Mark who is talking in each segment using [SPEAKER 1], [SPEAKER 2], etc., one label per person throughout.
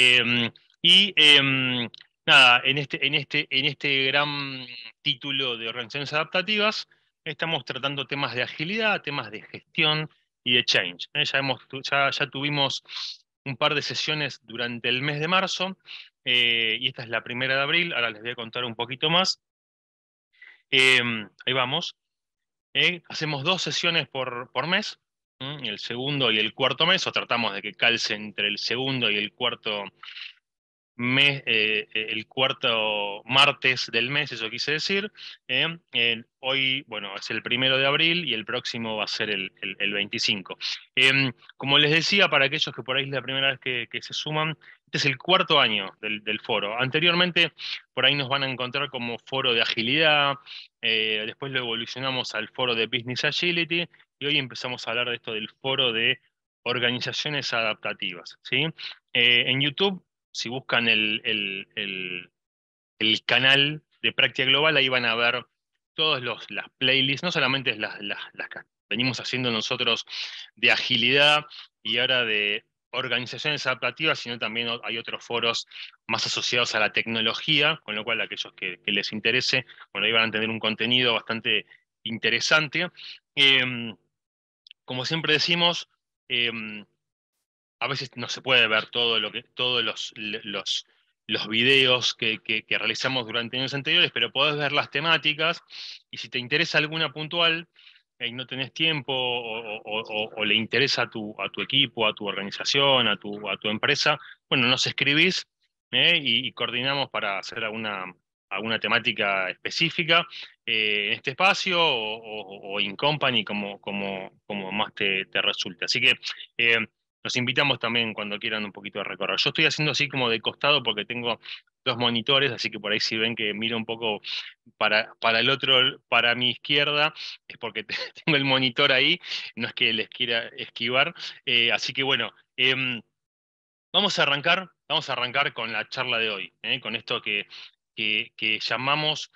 [SPEAKER 1] Em, y em, nada, en este, en, este, en este gran título de organizaciones adaptativas, estamos tratando temas de agilidad, temas de gestión y de change. ¿eh? ya, ya, tuvimos un par de sesiones durante el mes de marzo, eh, y esta es la primera de abril, ahora les voy a contar un poquito más. Em, ahí vamos. ¿eh? hacemos dos sesiones por mes, Mm, el segundo y el cuarto mes, o tratamos de que calce entre el segundo y el cuarto mes, eh, eh, el cuarto martes del mes, eso quise decir. Eh, hoy, bueno, es el primero de abril y el próximo va a ser el, 25. Em, como les decía, para aquellos que por ahí es la primera vez que, se suman, este es el cuarto año del, foro. Anteriormente, por ahí nos van a encontrar como foro de agilidad, después lo evolucionamos al foro de Business Agility y hoy empezamos a hablar de esto del foro de organizaciones adaptativas. ¿sí? Eh, en YouTube, si buscan el, canal de práctica global, ahí van a ver todas las playlists, no solamente las, las, que venimos haciendo nosotros de agilidad y ahora de organizaciones adaptativas, sino también hay otros foros más asociados a la tecnología, con lo cual aquellos que, les interese, bueno, ahí van a tener un contenido bastante interesante. Em, como siempre decimos, em, a veces no se puede ver todo lo que, todos los, los, los videos que, realizamos durante años anteriores, pero podés ver las temáticas y si te interesa alguna puntual y no tenés tiempo o, le interesa a tu, a tu, equipo, a tu organización, a tu, a tu empresa, bueno, nos escribís ¿eh? y, coordinamos para hacer alguna, alguna temática específica en eh, este espacio o, in company, como, como, como más te, te resulte. Así que nos eh, los invitamos también cuando quieran un poquito de recorrer. Yo estoy haciendo así como de costado porque tengo dos monitores, así que por ahí si ven que miro un poco para, para el otro, para mi izquierda, es porque tengo el monitor ahí, no es que les quiera esquivar. Eh, así que bueno, em, vamos a arrancar, vamos a arrancar con la charla de hoy, con esto que, que llamamos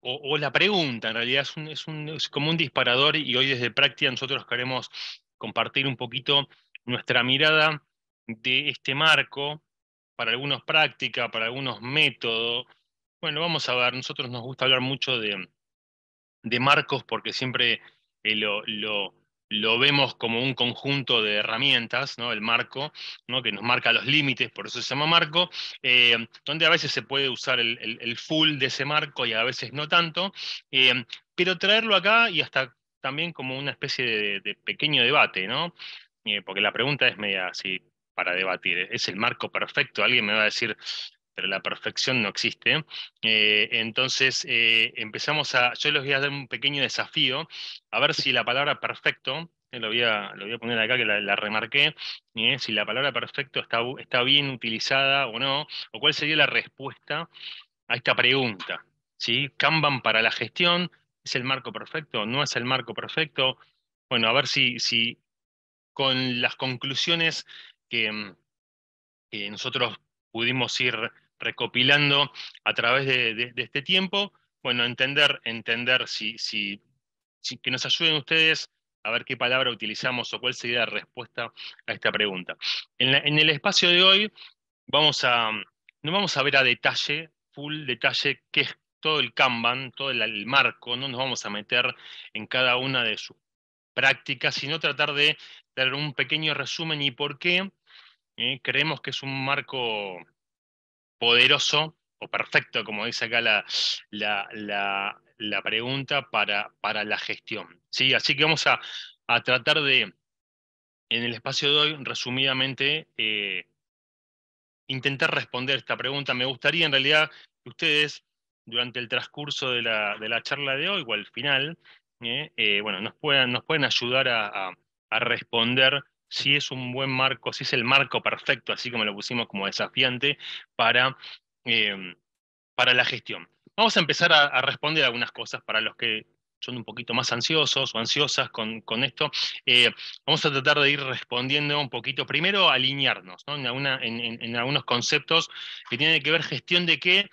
[SPEAKER 1] o, la pregunta, en realidad es, un, como un disparador y hoy desde Práctica nosotros queremos compartir un poquito nuestra mirada de este marco, para algunos práctica, para algunos método. Bueno, vamos a ver, nosotros nos gusta hablar mucho de, marcos porque siempre eh, lo, lo vemos como un conjunto de herramientas, ¿no? el marco, ¿no? que nos marca los límites, por eso se llama marco, eh, donde a veces se puede usar el, full de ese marco y a veces no tanto, eh, pero traerlo acá y hasta también como una especie de, pequeño debate, ¿no? Eh, porque la pregunta es media así para debatir, ¿es el marco perfecto? Alguien me va a decir, pero la perfección no existe. Eh, entonces eh, empezamos a, yo les voy a dar un pequeño desafío, a ver si la palabra perfecto, eh, lo, voy a, lo, voy a, poner acá que la, remarqué, si la palabra perfecto está, está bien utilizada o no, o cuál sería la respuesta a esta pregunta. ¿sí? Kanban para la gestión, ¿es el marco perfecto? ¿No es el marco perfecto? Bueno, a ver si, si con las conclusiones que nosotros pudimos ir recopilando a través de, este tiempo, bueno, entender, entender si, que nos ayuden ustedes a ver qué palabra utilizamos o cuál sería la respuesta a esta pregunta. En, el espacio de hoy vamos a, no vamos a ver a detalle, full detalle, qué es todo el Kanban, todo el, marco, no nos vamos a meter en cada una de sus prácticas, sino tratar de dar un pequeño resumen y por qué ¿eh? creemos que es un marco poderoso o perfecto, como dice acá la, la, pregunta, para, para, la gestión. ¿sí? Así que vamos a, tratar de, en el espacio de hoy, resumidamente, eh, intentar responder esta pregunta. Me gustaría, en realidad, que ustedes, durante el transcurso de la, charla de hoy o al final, ¿eh? Eh, bueno, nos, puedan, nos pueden ayudar a responder si es un buen marco, si es el marco perfecto, así como lo pusimos como desafiante para, em, para la gestión. Vamos a empezar a, responder algunas cosas para los que son un poquito más ansiosos o ansiosas con, con esto. Eh, vamos a tratar de ir respondiendo un poquito. Primero, alinearnos en, algunos conceptos que tienen que ver gestión de qué?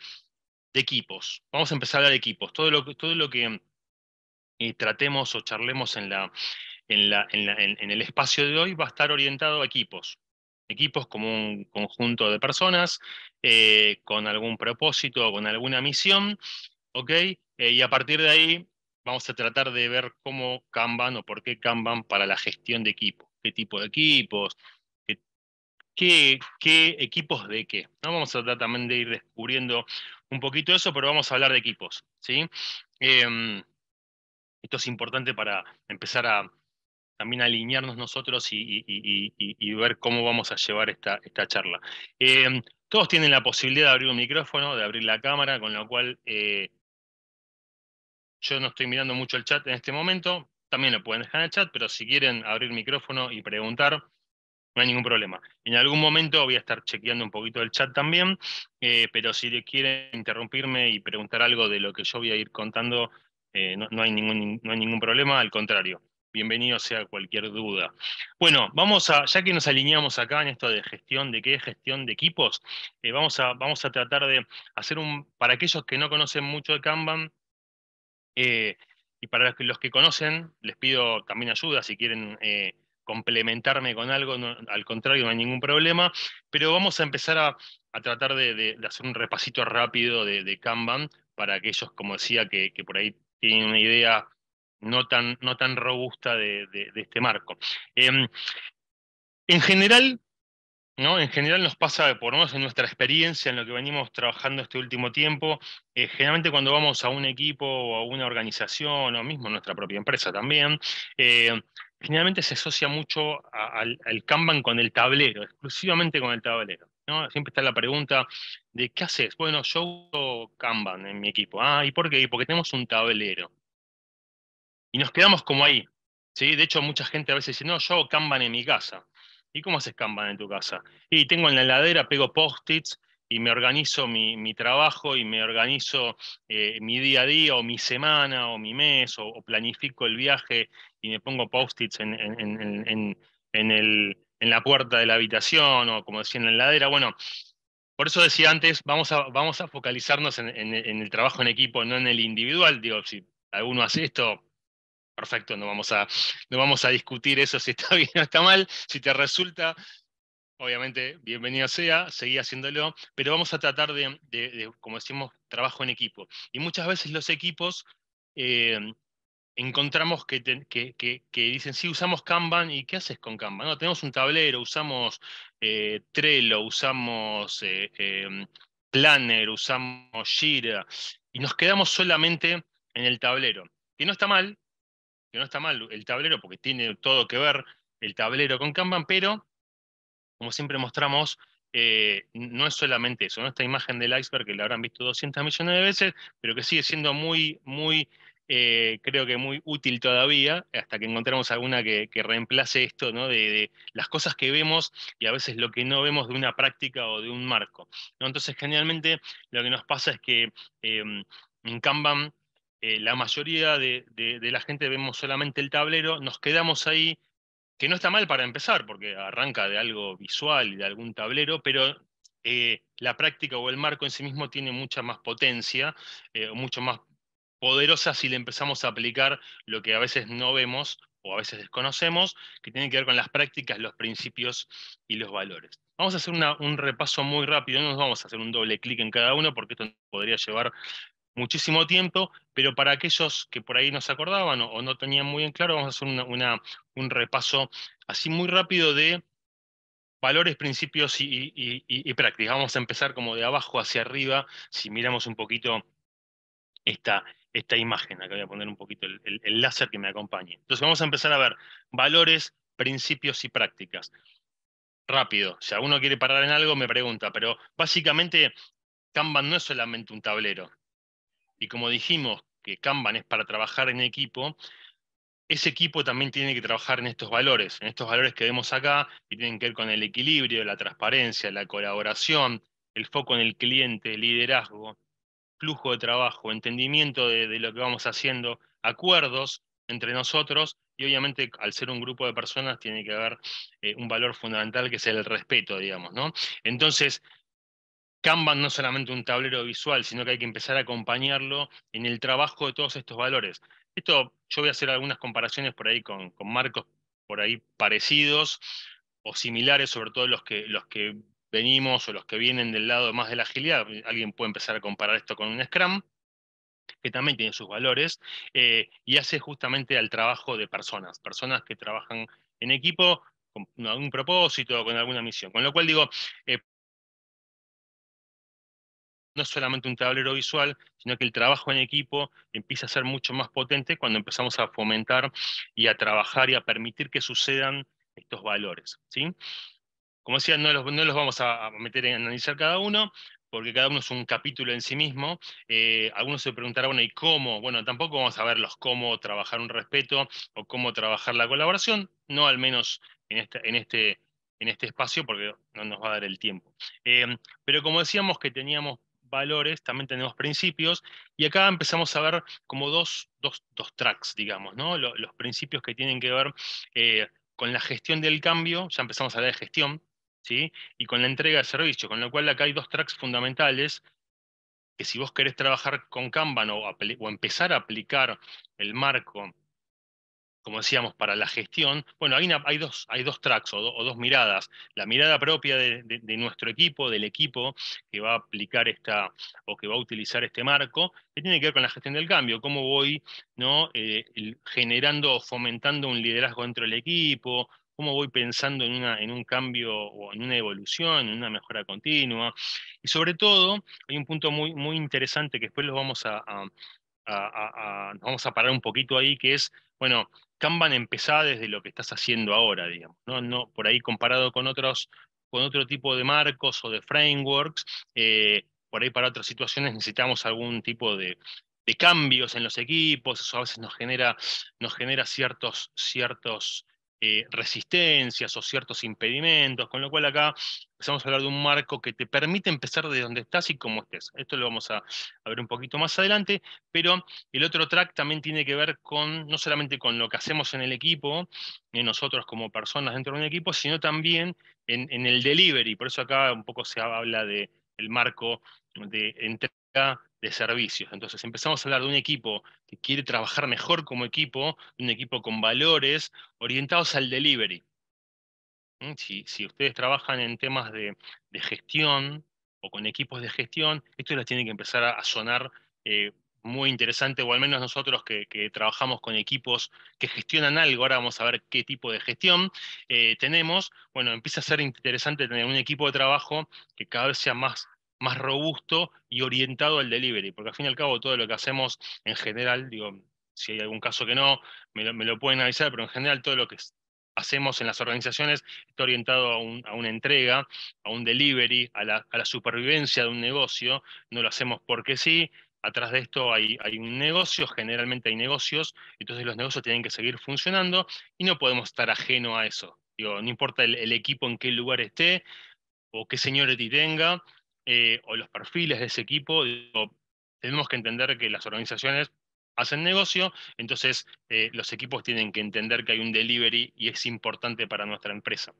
[SPEAKER 1] De equipos. Vamos a empezar a hablar de equipos. Todo lo, todo lo que eh, tratemos o charlemos en la, en, el espacio de hoy va a estar orientado a equipos. Equipos como un conjunto de personas eh, con algún propósito o con alguna misión, eh, y a partir de ahí vamos a tratar de ver cómo Kanban o por qué Kanban para la gestión de equipos, qué tipo de equipos, qué, equipos de qué. Vamos a tratar también de ir descubriendo un poquito eso, pero vamos a hablar de equipos, ¿sí? Em, esto es importante para empezar a, también alinearnos nosotros y, ver cómo vamos a llevar esta, charla. Em, todos tienen la posibilidad de abrir un micrófono, de abrir la cámara, con lo cual eh, yo no estoy mirando mucho el chat en este momento, también lo pueden dejar en el chat, pero si quieren abrir micrófono y preguntar, no hay ningún problema. En algún momento voy a estar chequeando un poquito el chat también, eh, pero si quieren interrumpirme y preguntar algo de lo que yo voy a ir contando, eh, no hay ningún problema, al contrario bienvenido sea cualquier duda. Bueno, vamos a, ya que nos alineamos acá en esto de gestión, de qué es gestión de equipos, eh, vamos, a, vamos a tratar de hacer un, para aquellos que no conocen mucho de Kanban, eh, y para los que, los que, conocen, les pido también ayuda si quieren eh, complementarme con algo, al contrario, no hay ningún problema, pero vamos a empezar a, tratar de, hacer un repasito rápido de, Kanban para aquellos, como decía, que, que por ahí tienen una idea no tan, no tan robusta de, este marco. Em, en general, En general nos pasa, por lo en nuestra experiencia, en lo que venimos trabajando este último tiempo, eh, generalmente cuando vamos a un equipo o a una organización o mismo nuestra propia empresa también, eh, generalmente se asocia mucho al, Kanban con el tablero, exclusivamente con el tablero. Siempre está la pregunta de, ¿qué haces? Bueno, yo uso Kanban en mi equipo. Ah, ¿y por qué? Porque tenemos un tablero. Y nos quedamos como ahí. ¿sí? De hecho, mucha gente a veces dice, no, yo hago en mi casa. ¿Y cómo haces Kanban en tu casa? Y tengo en la heladera, pego post-its y me organizo mi, mi, trabajo y me organizo eh, mi día a día o mi semana o mi mes o, planifico el viaje y me pongo post-its en, en, el, en la puerta de la habitación o como decía en la heladera. Bueno, por eso decía antes, vamos a, vamos a focalizarnos en, en, el trabajo en equipo, no en el individual. Digo, si alguno hace esto, perfecto, no vamos, a, no vamos a discutir eso si está bien o está mal, si te resulta, obviamente, bienvenido sea, seguí haciéndolo, pero vamos a tratar de, como decimos, trabajo en equipo. Y muchas veces los equipos... Eh, encontramos que, que, dicen, sí, usamos Kanban, ¿y qué haces con Kanban? No, tenemos un tablero, usamos eh, Trello, usamos eh, em, Planner, usamos Jira, y nos quedamos solamente en el tablero. Que no está mal, que no está mal el tablero, porque tiene todo que ver el tablero con Kanban, pero como siempre mostramos, eh, no es solamente eso, ¿no? esta imagen del iceberg que la habrán visto 200 millones de veces, pero que sigue siendo muy, muy, eh, creo que muy útil todavía, hasta que encontremos alguna que, reemplace esto, ¿no? de, las cosas que vemos y a veces lo que no vemos de una práctica o de un marco. ¿no? Entonces, generalmente lo que nos pasa es que em, en Kanban eh, la mayoría de, la gente vemos solamente el tablero, nos quedamos ahí, que no está mal para empezar, porque arranca de algo visual y de algún tablero, pero eh, la práctica o el marco en sí mismo tiene mucha más potencia, eh, mucho más poderosa si le empezamos a aplicar lo que a veces no vemos o a veces desconocemos, que tiene que ver con las prácticas, los principios y los valores. Vamos a hacer un repaso muy rápido, no nos vamos a hacer un doble clic en cada uno porque esto podría llevar muchísimo tiempo, pero para aquellos que por ahí no se acordaban o, no tenían muy en claro, vamos a hacer una, un repaso así muy rápido de valores, principios y, prácticas. Vamos a empezar como de abajo hacia arriba, si miramos un poquito esta, esta imagen, acá voy a poner un poquito el, láser que me acompañe. Entonces vamos a empezar a ver valores, principios y prácticas. Rápido, si alguno quiere parar en algo me pregunta, pero básicamente Kanban no es solamente un tablero, y como dijimos que Kanban es para trabajar en equipo, ese equipo también tiene que trabajar en estos valores, en estos valores que vemos acá, que tienen que ver con el equilibrio, la transparencia, la colaboración, el foco en el cliente, liderazgo, flujo de trabajo, entendimiento de, lo que vamos haciendo, acuerdos entre nosotros y obviamente al ser un grupo de personas tiene que haber eh, un valor fundamental que es el respeto, digamos, ¿no? Entonces, Kanban no solamente un tablero visual, sino que hay que empezar a acompañarlo en el trabajo de todos estos valores. Esto, yo voy a hacer algunas comparaciones por ahí con, marcos por ahí parecidos o similares, sobre todo los que, los que venimos o los que vienen del lado más de la agilidad. Alguien puede empezar a comparar esto con un Scrum, que también tiene sus valores, eh, y hace justamente al trabajo de personas, personas que trabajan en equipo con algún propósito, con alguna misión. Con lo cual digo, eh, no solamente un tablero visual, sino que el trabajo en equipo empieza a ser mucho más potente cuando empezamos a fomentar y a trabajar y a permitir que sucedan estos valores. ¿sí? Como decía, no los, no los vamos a meter en analizar cada uno, porque cada uno es un capítulo en sí mismo. Eh, algunos se preguntarán, bueno, ¿y cómo? Bueno, tampoco vamos a verlos cómo trabajar un respeto o cómo trabajar la colaboración, no al menos en este, en este, en este espacio, porque no nos va a dar el tiempo. Eh, pero como decíamos que teníamos valores, también tenemos principios, y acá empezamos a ver como dos, tracks, digamos, ¿no? Los, principios que tienen que ver eh, con la gestión del cambio, ya empezamos a hablar de gestión, ¿sí? Y con la entrega de servicio, con lo cual acá hay dos tracks fundamentales que si vos querés trabajar con Kanban o, o empezar a aplicar el marco como decíamos, para la gestión, bueno, hay, hay, dos, hay dos tracks o, dos miradas. La mirada propia de, nuestro equipo, del equipo que va a aplicar esta o que va a utilizar este marco, que tiene que ver con la gestión del cambio, cómo voy ¿no? Eh, generando o fomentando un liderazgo dentro del equipo, cómo voy pensando en, una, en un cambio o en una evolución, en una mejora continua. Y sobre todo, hay un punto muy, muy interesante que después lo vamos a, vamos a parar un poquito ahí, que es, bueno, Kanban empezá desde lo que estás haciendo ahora, digamos, ¿no? por ahí comparado con otros, con otro tipo de marcos o de frameworks, eh, por ahí para otras situaciones necesitamos algún tipo de, cambios en los equipos, eso a veces nos genera, nos genera ciertos, ciertos eh, resistencias o ciertos impedimentos, con lo cual acá empezamos a hablar de un marco que te permite empezar de donde estás y cómo estés. Esto lo vamos a, ver un poquito más adelante, pero el otro track también tiene que ver con, no solamente con lo que hacemos en el equipo, eh, nosotros como personas dentro de un equipo, sino también en, el delivery. Por eso acá un poco se habla de marco de de servicios. Entonces empezamos a hablar de un equipo que quiere trabajar mejor como equipo, un equipo con valores orientados al delivery. Si, ustedes trabajan en temas de, gestión o con equipos de gestión, esto les tiene que empezar a, sonar eh, muy interesante, o al menos nosotros que, trabajamos con equipos que gestionan algo, ahora vamos a ver qué tipo de gestión eh, tenemos, bueno, empieza a ser interesante tener un equipo de trabajo que cada vez sea más más robusto y orientado al delivery, porque al fin y al cabo todo lo que hacemos en general, digo, si hay algún caso que no, me lo, pueden avisar, pero en general todo lo que hacemos en las organizaciones está orientado a, una entrega, a un delivery, a la, supervivencia de un negocio, no lo hacemos porque sí. Atrás de esto hay, hay un negocio, generalmente hay negocios, entonces los negocios tienen que seguir funcionando y no podemos estar ajeno a eso. Digo, no importa el, equipo en qué lugar esté o qué señores tenga, eh, o los perfiles de ese equipo, tenemos que entender que las organizaciones hacen negocio, entonces eh, los equipos tienen que entender que hay un delivery y es importante para nuestra empresa.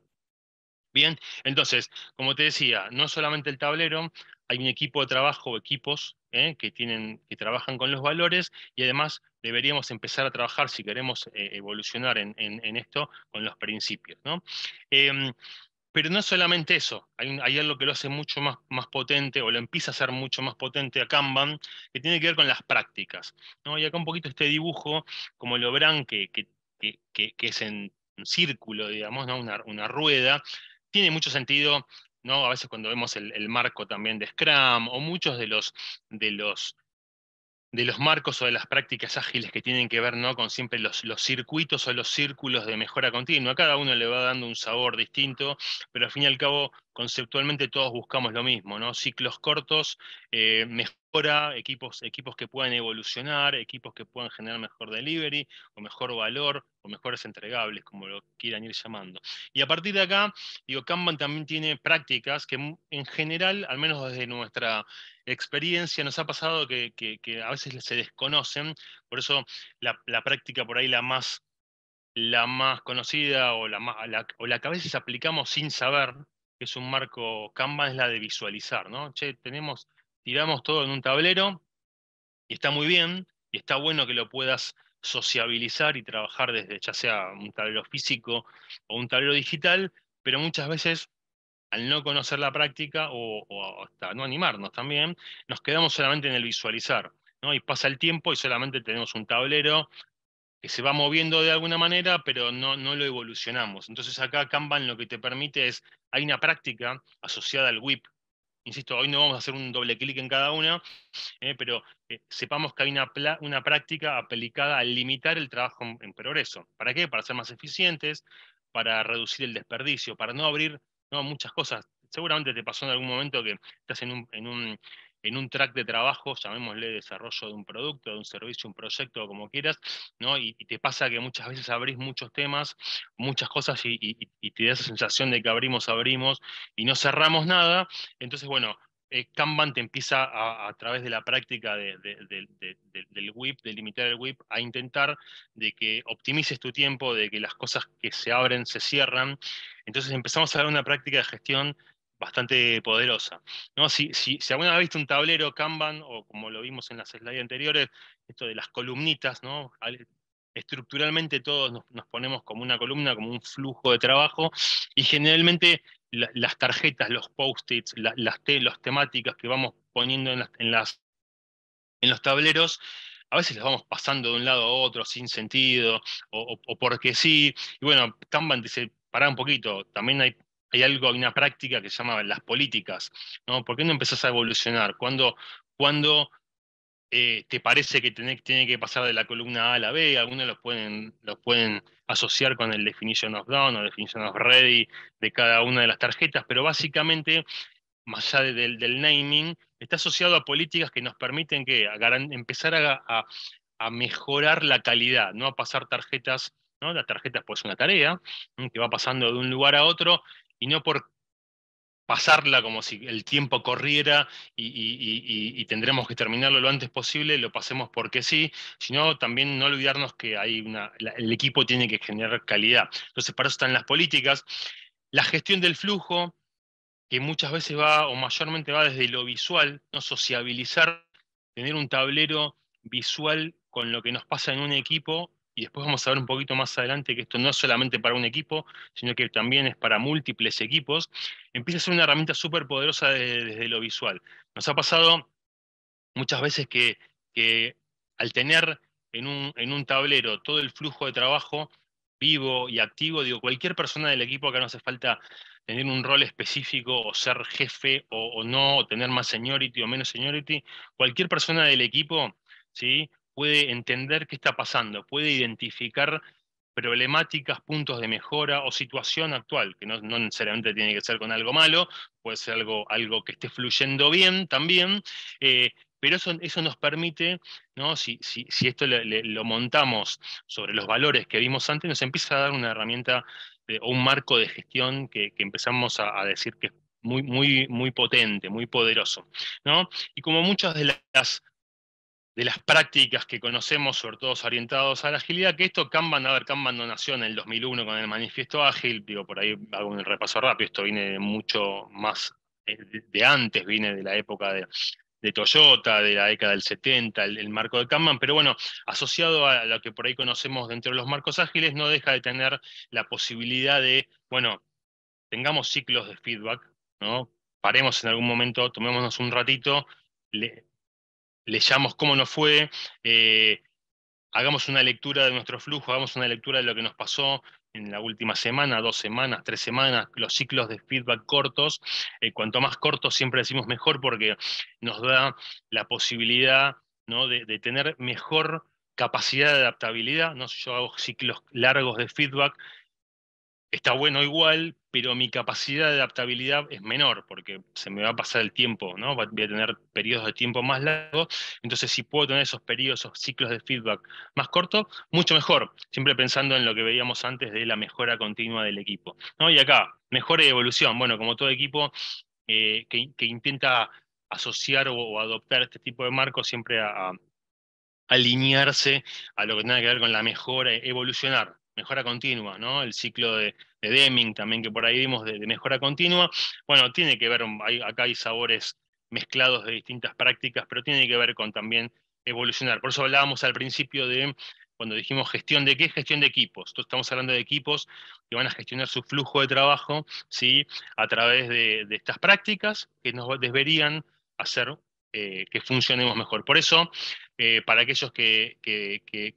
[SPEAKER 1] Bien, entonces, como te decía, no solamente el tablero, hay un equipo de trabajo, equipos eh, que, tienen, que trabajan con los valores y además deberíamos empezar a trabajar, si queremos evolucionar en, esto, con los principios. ¿no? Em, pero no es solamente eso, hay, algo que lo hace mucho más, más potente o lo empieza a hacer mucho más potente a Kanban, que tiene que ver con las prácticas. ¿no? Y acá un poquito este dibujo, como lo verán, que, que, es en un círculo, digamos, ¿no? una, una rueda, tiene mucho sentido ¿no? A veces cuando vemos el, el, marco también de Scrum o muchos de los, de los de los marcos o de las prácticas ágiles que tienen que ver ¿no? con siempre los, los, circuitos o los círculos de mejora continua. Cada uno le va dando un sabor distinto, pero al fin y al cabo, conceptualmente todos buscamos lo mismo, ¿no? Ciclos cortos, eh, equipos, equipos que puedan evolucionar, equipos que puedan generar mejor delivery o mejor valor o mejores entregables, como lo quieran ir llamando. Y a partir de acá, digo, Kanban también tiene prácticas que en general, al menos desde nuestra experiencia, nos ha pasado que, a veces se desconocen, por eso la, práctica por ahí la más la más conocida o la, o la que a veces aplicamos sin saber, que es un marco Kanban, es la de visualizar, ¿no? tenemos tiramos todo en un tablero y está muy bien y está bueno que lo puedas sociabilizar y trabajar desde ya sea un tablero físico o un tablero digital, pero muchas veces al no conocer la práctica o, hasta no animarnos también, nos quedamos solamente en el visualizar. ¿no? Y pasa el tiempo y solamente tenemos un tablero que se va moviendo de alguna manera, pero no, no lo evolucionamos. Entonces acá Kanban lo que te permite es, hay una práctica asociada al WIP, Insisto, hoy no vamos a hacer un doble clic en cada una, eh, pero eh, sepamos que hay una, una, práctica aplicada a limitar el trabajo en, progreso. ¿Para qué? Para ser más eficientes, para reducir el desperdicio, para no abrir no, muchas cosas. Seguramente te pasó en algún momento que estás en un en un track de trabajo, llamémosle desarrollo de un producto, de un servicio, un proyecto, como quieras, ¿no? Y, te pasa que muchas veces abrís muchos temas, muchas cosas y, te da esa sensación de que abrimos, abrimos y no cerramos nada. Entonces, bueno, eh, Kanban te empieza a, través de la práctica del WIP, de limitar el WIP, a intentar de que optimices tu tiempo, de que las cosas que se abren se cierran. Entonces empezamos a dar una práctica de gestión bastante poderosa. ¿no? Si, alguna vez visto un tablero Kanban, o como lo vimos en las slides anteriores, esto de las columnitas, ¿no? estructuralmente todos nos, ponemos como una columna, como un flujo de trabajo, y generalmente las tarjetas, los post-its, las, te, temáticas que vamos poniendo en, los tableros, a veces las vamos pasando de un lado a otro sin sentido, o, o porque sí, y bueno, Kanban dice, pará un poquito, también hay hay algo, hay una práctica que se llama las políticas, ¿no? ¿Por qué no empezás a evolucionar? ¿Cuándo, cuando, eh, te parece que tiene, que pasar de la columna A a la B? Algunos los pueden, los pueden asociar con el definition of down o definition of ready de cada una de las tarjetas, pero básicamente, más allá del, naming, está asociado a políticas que nos permiten que empezar a, mejorar la calidad, no a pasar tarjetas ¿no? La tarjeta es una tarea que va pasando de un lugar a otro y no por pasarla como si el tiempo corriera y, tendremos que terminarlo lo antes posible, lo pasemos porque sí, sino también no olvidarnos que hay una, el equipo tiene que generar calidad. Entonces, para eso están las políticas. La gestión del flujo, que muchas veces va o mayormente va desde lo visual, no sociabilizar, tener un tablero visual con lo que nos pasa en un equipo y después vamos a ver un poquito más adelante que esto no es solamente para un equipo, sino que también es para múltiples equipos, empieza a ser una herramienta súper poderosa desde, lo visual. Nos ha pasado muchas veces que, al tener en un, en un, tablero todo el flujo de trabajo vivo y activo, digo, cualquier persona del equipo acá no hace falta tener un rol específico o ser jefe o, o no, o tener más seniority o menos seniority, cualquier persona del equipo ¿sí? puede entender qué está pasando, puede identificar problemáticas, puntos de mejora o situación actual, que no, necesariamente tiene que ser con algo malo, puede ser algo, algo que esté fluyendo bien también, eh, pero eso, eso, nos permite, ¿no? si, si, esto lo montamos sobre los valores que vimos antes, nos empieza a dar una herramienta eh, o un marco de gestión que, empezamos a, decir que es muy, muy, muy potente, muy poderoso. ¿no? Y como muchas de las de las prácticas que conocemos, sobre todo orientados a la agilidad, que esto Kanban, a ver, Kanban no nació en el 2001 con el manifiesto ágil, digo, por ahí hago un repaso rápido, esto viene mucho más eh, de antes, viene de la época de, Toyota, de la década del 70, el, marco de Kanban, pero bueno, asociado a lo que por ahí conocemos dentro de los marcos ágiles, no deja de tener la posibilidad de, bueno, tengamos ciclos de feedback, ¿no? Paremos en algún momento, tomémonos un ratito, le, leyamos cómo nos fue, eh, hagamos una lectura de nuestro flujo, hagamos una lectura de lo que nos pasó en la última semana, dos semanas, tres semanas, los ciclos de feedback cortos. Eh, cuanto más cortos siempre decimos mejor porque nos da la posibilidad ¿no? de, tener mejor capacidad de adaptabilidad. ¿no? Si yo hago ciclos largos de feedback, está bueno igual, pero mi capacidad de adaptabilidad es menor, porque se me va a pasar el tiempo, ¿no? Voy a tener periodos de tiempo más largos, entonces si puedo tener esos periodos, esos ciclos de feedback más cortos, mucho mejor, siempre pensando en lo que veíamos antes de la mejora continua del equipo, ¿no? Y acá, mejora y evolución, bueno, como todo equipo eh, que, intenta asociar o, adoptar este tipo de marcos siempre alinearse a lo que tenga que ver con la mejora, evolucionar, mejora continua, ¿no? El ciclo de, Deming también que por ahí vimos de, mejora continua. Bueno, tiene que ver, hay, acá hay sabores mezclados de distintas prácticas, pero tiene que ver con también evolucionar. Por eso hablábamos al principio de cuando dijimos gestión de qué, gestión de equipos. Entonces estamos hablando de equipos que van a gestionar su flujo de trabajo ¿sí? a través de, estas prácticas que nos deberían hacer eh, que funcionemos mejor. Por eso eh, para aquellos que,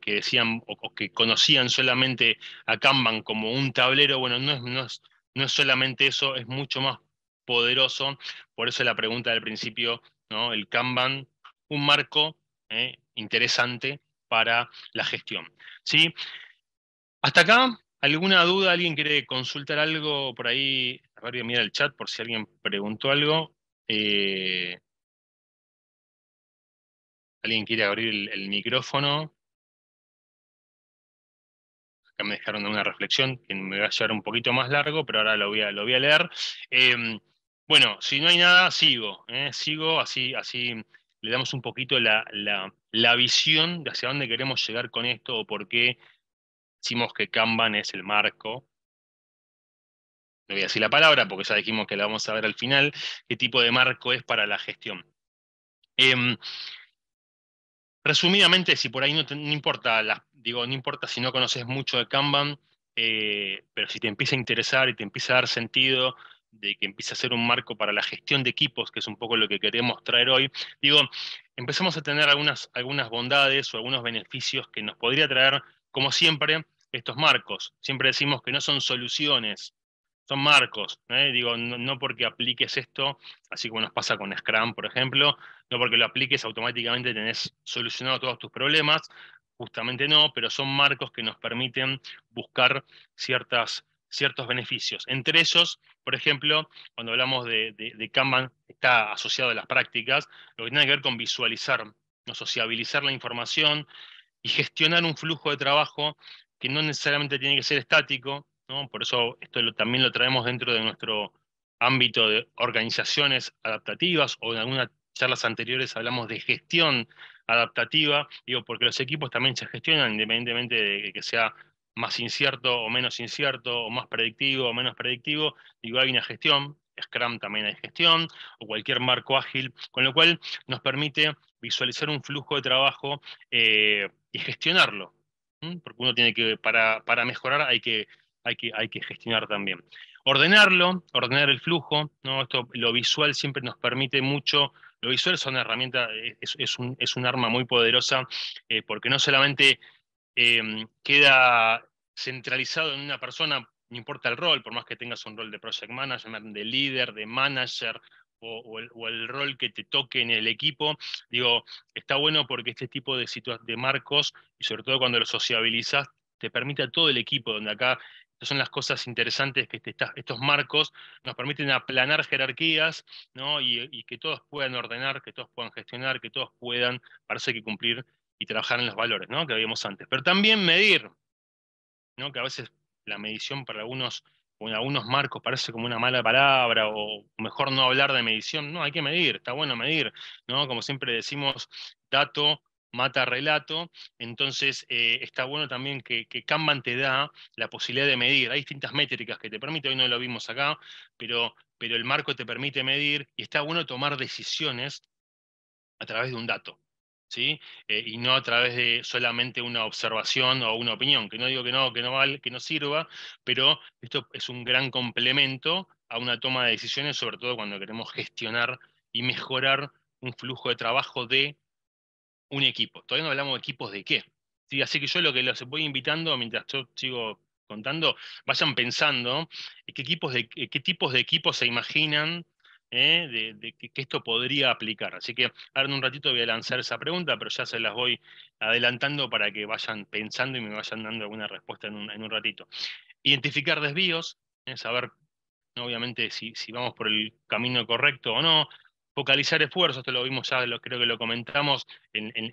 [SPEAKER 1] decían o, que conocían solamente a Kanban como un tablero, bueno, no es, no solamente eso, es mucho más poderoso. Por eso la pregunta del principio, ¿no? el Kanban, un marco eh, interesante para la gestión. ¿sí? Hasta acá, ¿alguna duda? ¿Alguien quiere consultar algo por ahí? A ver, mira el chat por si alguien preguntó algo. Eh, ¿Alguien quiere abrir el, micrófono? Acá me dejaron una reflexión que me va a llevar un poquito más largo, pero ahora lo voy a, lo voy a leer. Em, bueno, si no hay nada, sigo. ¿eh? sigo, así, así le damos un poquito la, visión de hacia dónde queremos llegar con esto o por qué decimos que Kanban es el marco no voy a decir la palabra porque ya dijimos que la vamos a ver al final, qué tipo de marco es para la gestión. Em, resumidamente, si por ahí no, importa, digo, no importa si no conoces mucho de Kanban, eh, pero si te empieza a interesar y te empieza a dar sentido de que empieza a ser un marco para la gestión de equipos, que es un poco lo que queremos traer hoy, digo, empezamos a tener algunas, algunas bondades o algunos beneficios que nos podría traer, como siempre, estos marcos. Siempre decimos que no son soluciones, son marcos. ¿eh? Digo, no, porque apliques esto, así como nos pasa con Scrum, por ejemplo, no porque lo apliques automáticamente tenés solucionado todos tus problemas, justamente no, pero son marcos que nos permiten buscar ciertas, ciertos beneficios. Entre ellos, por ejemplo, cuando hablamos de, de, Kanban, está asociado a las prácticas, lo que tiene que ver con visualizar, no sociabilizar la información y gestionar un flujo de trabajo que no necesariamente tiene que ser estático, por eso esto también lo traemos dentro de nuestro ámbito de organizaciones adaptativas o en algunas charlas anteriores hablamos de gestión adaptativa, digo, porque los equipos también se gestionan independientemente de que sea más incierto o menos incierto, o más predictivo o menos predictivo, digo, hay una gestión, Scrum también hay gestión, o cualquier marco ágil, con lo cual nos permite visualizar un flujo de trabajo eh, y gestionarlo, porque uno tiene que, para, para mejorar hay que hay que, hay que gestionar también. Ordenarlo, ordenar el flujo, ¿no? Esto, lo visual siempre nos permite mucho. Lo visual es una herramienta, eh, es, un, es un, arma muy poderosa, eh, porque no solamente em, queda centralizado en una persona, no importa el rol, por más que tengas un rol de project manager, de líder, de manager, o, el, rol que te toque en el equipo. Digo, está bueno porque este tipo de, de marcos, y sobre todo cuando lo sociabilizas, te permite a todo el equipo, donde acá estas son las cosas interesantes que estos marcos nos permiten aplanar jerarquías ¿no? y, que todos puedan ordenar, que todos puedan gestionar, que todos puedan, parece que cumplir y trabajar en los valores ¿no? que habíamos antes. Pero también medir, ¿no? que a veces la medición para algunos, algunos marcos parece como una mala palabra o mejor no hablar de medición. No, hay que medir, está bueno medir. ¿no? Como siempre decimos, dato mata relato, entonces eh, está bueno también que, que, Kanban te da la posibilidad de medir. Hay distintas métricas que te permite, hoy no lo vimos acá, pero, pero el marco te permite medir y está bueno tomar decisiones a través de un dato. ¿Sí? Eh, y no a través de solamente una observación o una opinión, que no digo que no, que no que no sirva, pero esto es un gran complemento a una toma de decisiones, sobre todo cuando queremos gestionar y mejorar un flujo de trabajo de un equipo. Todavía no hablamos de equipos de qué. Así que yo lo que los voy invitando, mientras yo sigo contando, vayan pensando eh, qué, equipos de, eh, qué tipos de equipos se imaginan eh, de, que, esto podría aplicar. Así que ahora en un ratito voy a lanzar esa pregunta, pero ya se las voy adelantando para que vayan pensando y me vayan dando alguna respuesta en un, ratito. Identificar desvíos, saber obviamente si, si, vamos por el camino correcto o no, focalizar esfuerzos, esto lo vimos ya, lo, creo que lo comentamos,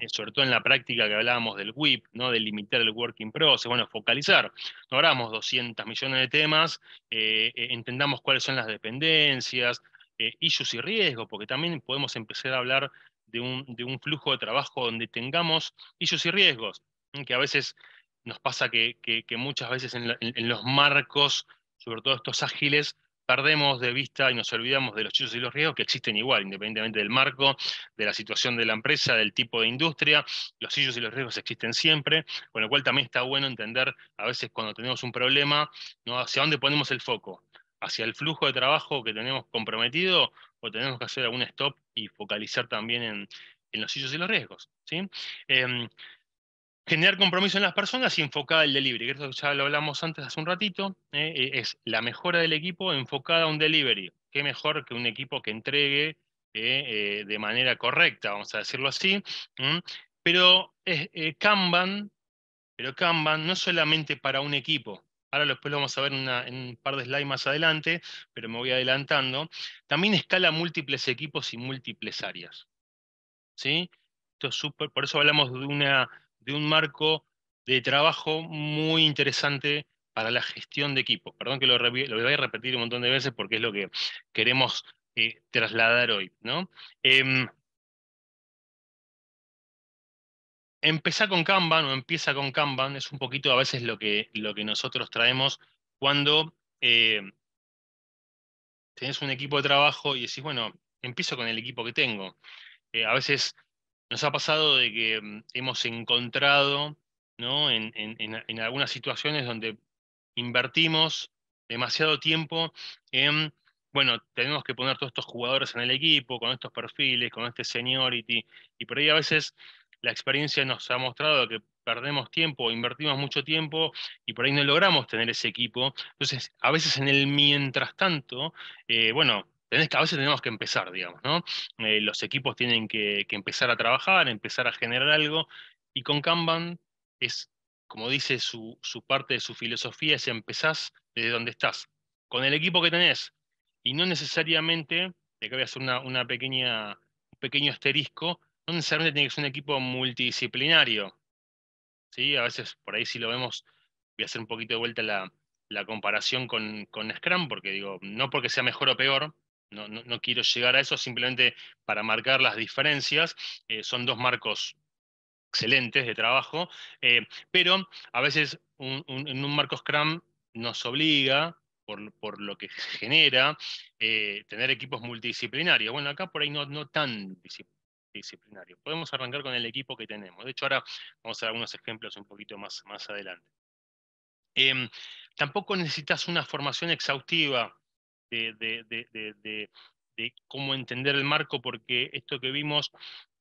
[SPEAKER 1] sobre todo en la práctica que hablábamos del WIP, ¿no? de limitar el working process, bueno, focalizar, no abramos 200 millones de temas, eh, eh, entendamos cuáles son las dependencias, eh, issues y riesgos, porque también podemos empezar a hablar de un, de un, flujo de trabajo donde tengamos issues y riesgos, que a veces nos pasa que, que, muchas veces en los marcos, sobre todo estos ágiles, perdemos de vista y nos olvidamos de los sillos y los riesgos que existen igual, independientemente del marco, de la situación de la empresa, del tipo de industria, los sillos y los riesgos existen siempre, con lo cual también está bueno entender a veces cuando tenemos un problema, ¿no? hacia dónde ponemos el foco, hacia el flujo de trabajo que tenemos comprometido o tenemos que hacer algún stop y focalizar también en, los sillos y los riesgos. ¿sí? Em, generar compromiso en las personas y enfocar el delivery. Esto ya lo hablamos antes, hace un ratito, ¿eh? e, es la mejora del equipo enfocada a un delivery. Qué mejor que un equipo que entregue ¿eh? Eh, de manera correcta, vamos a decirlo así. Pero Kanban, pero Kanban no solamente para un equipo. Ahora después lo vamos a ver en, un par de slides más adelante, pero me voy adelantando. También escala múltiples equipos y múltiples áreas. ¿Sí? Esto por eso hablamos de una de un marco de trabajo muy interesante para la gestión de equipo. Perdón que lo, voy a repetir un montón de veces porque es lo que queremos eh, trasladar hoy. ¿no? Em, empezar con Kanban o empieza con Kanban es un poquito a veces lo que, lo que nosotros traemos cuando eh, tenés un equipo de trabajo y decís, bueno, empiezo con el equipo que tengo. Eh, a veces nos ha pasado de que mm, hemos encontrado ¿no? en, algunas situaciones donde invertimos demasiado tiempo en, bueno, tenemos que poner todos estos jugadores en el equipo, con estos perfiles, con este seniority, y por ahí a veces la experiencia nos ha mostrado que perdemos tiempo, invertimos mucho tiempo y por ahí no logramos tener ese equipo. Entonces, a veces en el mientras tanto, eh, bueno, que a veces tenemos que empezar, digamos, ¿no? Eh, los equipos tienen que, empezar a trabajar, empezar a generar algo, y con Kanban es, como dice su, parte de su filosofía, es empezás desde donde estás, con el equipo que tenés, y no necesariamente, de que voy a hacer una, una pequeña, un pequeño asterisco, no necesariamente tiene que ser un equipo multidisciplinario. ¿sí? A veces, por ahí si lo vemos, voy a hacer un poquito de vuelta la, comparación con, con Scrum, porque digo, no porque sea mejor o peor, no, quiero llegar a eso, simplemente para marcar las diferencias. Eh, son dos marcos excelentes de trabajo, eh, pero a veces un, en un marco Scrum nos obliga, por, lo que genera, eh, tener equipos multidisciplinarios. Bueno, acá por ahí no, tan disciplinarios. Podemos arrancar con el equipo que tenemos. De hecho, ahora vamos a dar algunos ejemplos un poquito más, más adelante. Em, tampoco necesitas una formación exhaustiva de, de, cómo entender el marco, porque esto que vimos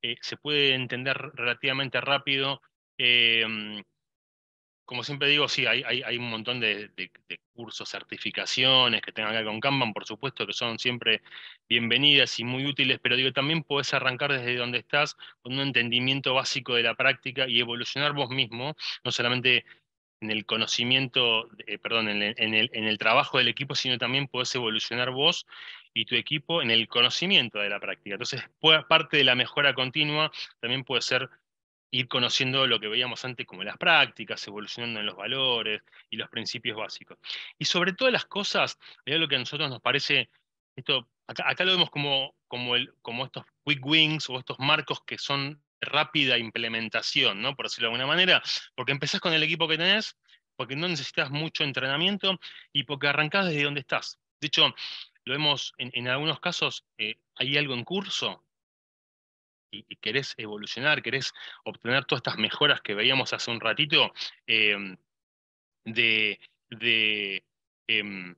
[SPEAKER 1] eh, se puede entender relativamente rápido. Em, como siempre digo, sí, hay, hay, un montón de, cursos, certificaciones que tengan que con Kanban, por supuesto, que son siempre bienvenidas y muy útiles, pero digo, también podés arrancar desde donde estás con un entendimiento básico de la práctica y evolucionar vos mismo, no solamente en el conocimiento, eh, perdón, en el, en, el, trabajo del equipo, sino también podés evolucionar vos y tu equipo en el conocimiento de la práctica. Entonces, parte de la mejora continua también puede ser ir conociendo lo que veíamos antes como las prácticas, evolucionando en los valores y los principios básicos. Y sobre todas las cosas, vea lo que a nosotros nos parece, esto, acá, lo vemos como, como, el, como estos quick wings o estos marcos que son rápida implementación, ¿no? por decirlo de alguna manera, porque empezás con el equipo que tenés, porque no necesitas mucho entrenamiento y porque arrancás desde donde estás. De hecho, lo vemos en, algunos casos, eh, hay algo en curso y, querés evolucionar, querés obtener todas estas mejoras que veíamos hace un ratito eh, de, em,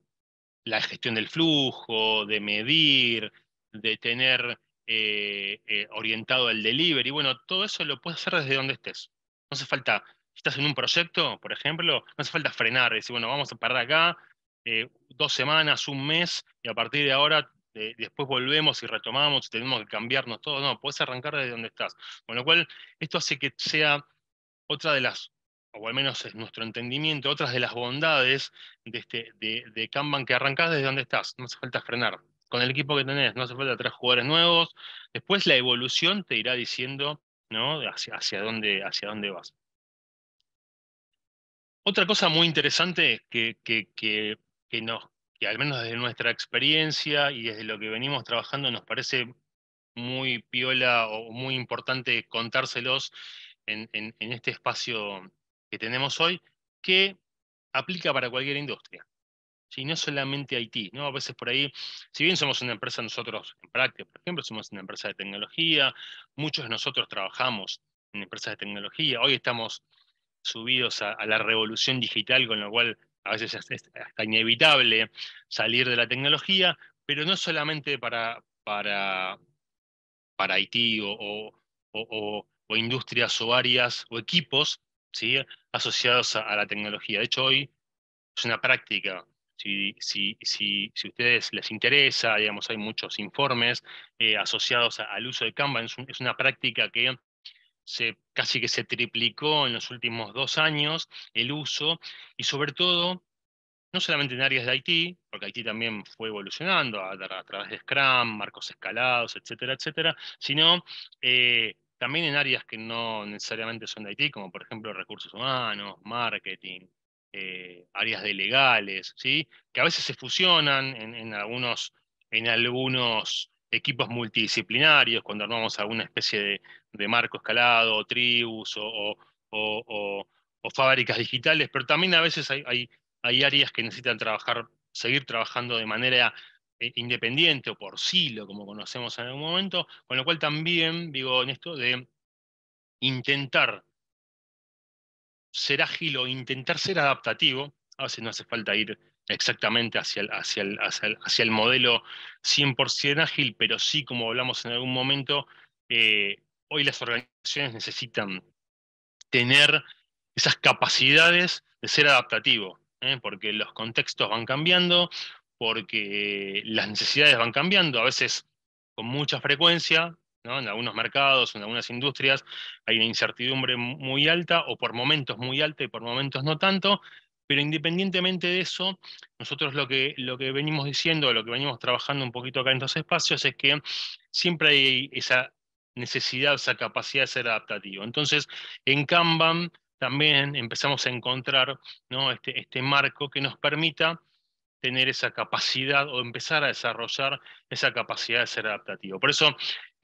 [SPEAKER 1] la gestión del flujo, de medir, de tener eh, eh, orientado al delivery. Bueno, todo eso lo puedes hacer desde donde estés. No hace falta, si estás en un proyecto, por ejemplo, no hace falta frenar, decir, bueno, vamos a parar acá eh, dos semanas, un mes, y a partir de ahora después volvemos y retomamos y tenemos que cambiarnos todo. No, puedes arrancar desde donde estás. Con lo cual, esto hace que sea otra de las, o al menos es nuestro entendimiento, otras de las bondades de, este, de, de Kanban que arrancás desde donde estás. No hace falta frenar con el equipo que tenés, no hace falta tres jugadores nuevos. Después la evolución te irá diciendo ¿no? hacia, hacia, dónde, hacia dónde vas. Otra cosa muy interesante que, que, nos, al menos desde nuestra experiencia y desde lo que venimos trabajando nos parece muy piola o muy importante contárselos en este espacio que tenemos hoy, que aplica para cualquier industria. Y no solamente IT ¿no? A veces por ahí, si bien somos una empresa nosotros, en práctica, por ejemplo, somos una empresa de tecnología, muchos de nosotros trabajamos en empresas de tecnología, hoy estamos subidos a, la revolución digital, con lo cual a veces es, hasta inevitable salir de la tecnología, pero no solamente para, para, para Haití o, o, industrias o áreas o equipos ¿sí? asociados a la tecnología. De hecho, hoy es una práctica si, si, ustedes les interesa, digamos, hay muchos informes eh, asociados al uso de Canva. Es, una práctica que se, casi que se triplicó en los últimos dos años el uso y sobre todo no solamente en áreas de Haití, porque Haití también fue evolucionando a, través de Scrum, marcos escalados, etcétera, etcétera, sino eh, también en áreas que no necesariamente son de Haití, como por ejemplo recursos humanos, marketing, eh, áreas de legales, ¿sí? que a veces se fusionan en, algunos, en algunos equipos multidisciplinarios, cuando armamos alguna especie de, marco escalado, o tribus o, fábricas digitales, pero también a veces hay, hay, áreas que necesitan trabajar, seguir trabajando de manera eh, independiente o por silo, como conocemos en algún momento, con lo cual también, digo, en esto de intentar ser ágil o intentar ser adaptativo, a veces no hace falta ir exactamente hacia el, hacia hacia modelo 100% ágil, pero sí, como hablamos en algún momento, eh, hoy las organizaciones necesitan tener esas capacidades de ser adaptativo, ¿eh? porque los contextos van cambiando, porque las necesidades van cambiando, a veces con mucha frecuencia, en algunos mercados, en algunas industrias, hay una incertidumbre muy alta o por momentos muy alta y por momentos no tanto, pero independientemente de eso, nosotros lo que, lo que venimos diciendo, lo que venimos trabajando un poquito acá en estos espacios es que siempre hay esa necesidad, esa capacidad de ser adaptativo. Entonces, en Kanban también empezamos a encontrar este, este marco que nos permita tener esa capacidad o empezar a desarrollar esa capacidad de ser adaptativo. Por eso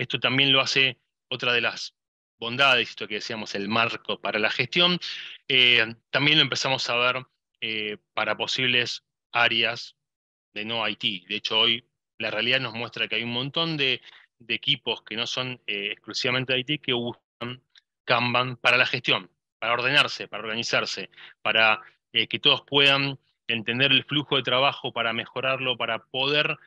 [SPEAKER 1] esto también lo hace otra de las bondades, esto que decíamos, el marco para la gestión. Eh, también lo empezamos a ver eh, para posibles áreas de no IT. De hecho, hoy la realidad nos muestra que hay un montón de, equipos que no son eh, exclusivamente de IT que usan Kanban para la gestión, para ordenarse, para organizarse, para que todos puedan entender el flujo de trabajo, para mejorarlo, para poder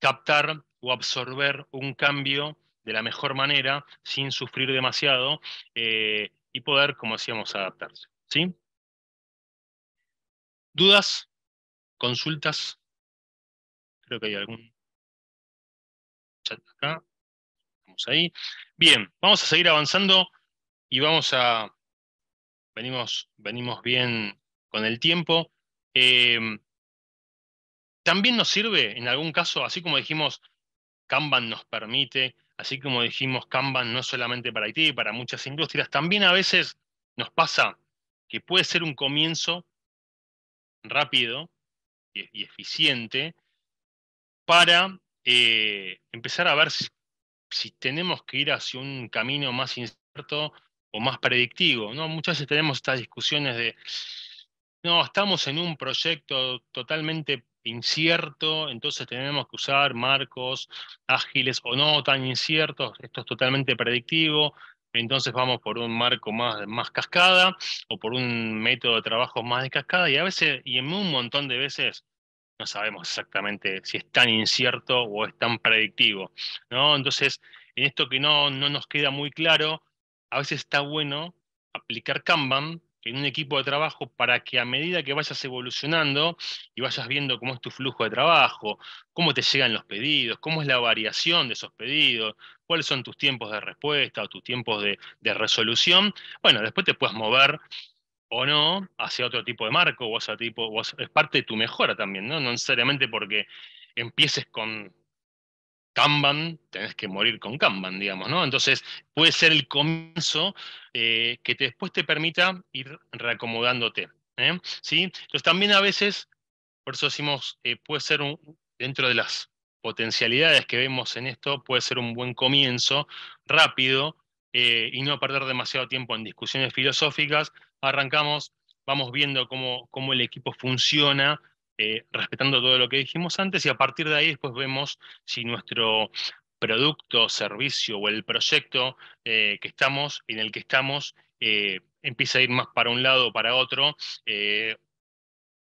[SPEAKER 1] captar o absorber un cambio de la mejor manera, sin sufrir demasiado eh, y poder, como decíamos, adaptarse. ¿sí? ¿Dudas? ¿Consultas? Creo que hay algún chat acá. Vamos ahí. Bien, vamos a seguir avanzando y vamos a... Venimos, venimos bien con el tiempo. Em, también nos sirve, en algún caso, así como dijimos, Kanban nos permite Así como dijimos, Kanban no solamente para IT, para muchas industrias, también a veces nos pasa que puede ser un comienzo rápido y, eficiente para eh, empezar a ver si, tenemos que ir hacia un camino más incierto o más predictivo. ¿no? Muchas veces tenemos estas discusiones de, no, estamos en un proyecto totalmente incierto, entonces tenemos que usar marcos ágiles o no tan inciertos, esto es totalmente predictivo, entonces vamos por un marco más, más cascada o por un método de trabajo más de cascada y a veces, y en un montón de veces, no sabemos exactamente si es tan incierto o es tan predictivo, ¿no? Entonces, en esto que no, no nos queda muy claro, a veces está bueno aplicar Kanban en un equipo de trabajo para que a medida que vayas evolucionando y vayas viendo cómo es tu flujo de trabajo, cómo te llegan los pedidos, cómo es la variación de esos pedidos, cuáles son tus tiempos de respuesta o tus tiempos de, resolución, bueno, después te puedes mover o no hacia otro tipo de marco o hacia tipo, es parte de tu mejora también, ¿no? No necesariamente porque empieces con Kanban, tenés que morir con Kanban, digamos, ¿no? Entonces, puede ser el comienzo eh, que te, después te permita ir reacomodándote, ¿eh? ¿sí? Entonces, también a veces, por eso decimos, eh, puede ser un, dentro de las potencialidades que vemos en esto, puede ser un buen comienzo, rápido, y no perder demasiado tiempo en discusiones filosóficas. Arrancamos, vamos viendo cómo, cómo el equipo funciona, eh, respetando todo lo que dijimos antes y a partir de ahí después vemos si nuestro producto, servicio o el proyecto eh, que estamos, en el que estamos, eh, empieza a ir más para un lado o para otro,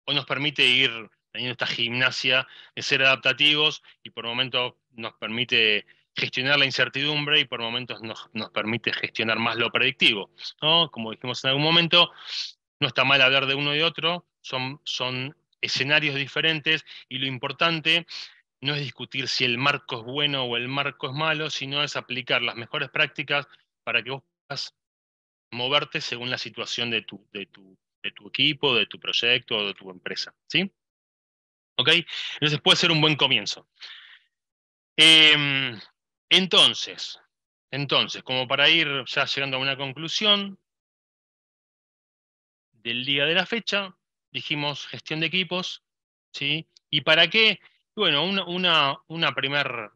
[SPEAKER 1] o nos permite ir teniendo esta gimnasia de ser adaptativos y por momentos nos permite gestionar la incertidumbre y por momentos nos, nos permite gestionar más lo predictivo. ¿no? Como dijimos en algún momento, no está mal hablar de uno y otro, son, son escenarios diferentes y lo importante no es discutir si el marco es bueno o el marco es malo, sino es aplicar las mejores prácticas para que vos puedas moverte según la situación de tu, de tu, equipo, de tu proyecto o de tu empresa. ¿sí? ¿Ok? Entonces puede ser un buen comienzo. Em, entonces, entonces, como para ir ya llegando a una conclusión del día de la fecha, dijimos gestión de equipos, ¿sí? ¿Y para qué? Bueno, una, una, primera